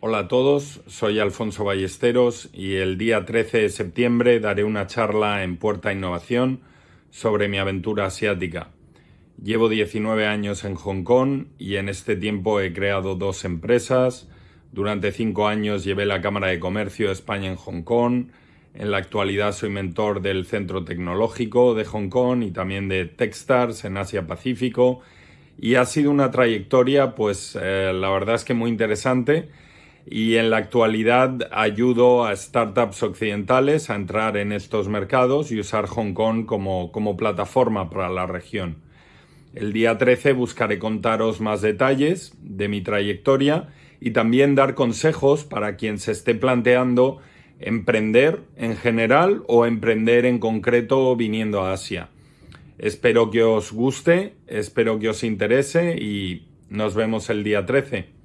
Hola a todos, soy Alfonso Ballesteros y el día 13 de septiembre daré una charla en Puerta Innovación sobre mi aventura asiática. Llevo 19 años en Hong Kong y en este tiempo he creado dos empresas. Durante cinco años llevé la Cámara de Comercio de España en Hong Kong. En la actualidad soy mentor del Centro Tecnológico de Hong Kong y también de Techstars en Asia Pacífico. Y ha sido una trayectoria, pues eh, la verdad es que muy interesante y en la actualidad ayudo a startups occidentales a entrar en estos mercados y usar Hong Kong como, como plataforma para la región. El día 13 buscaré contaros más detalles de mi trayectoria y también dar consejos para quien se esté planteando emprender en general o emprender en concreto viniendo a Asia. Espero que os guste, espero que os interese y nos vemos el día 13.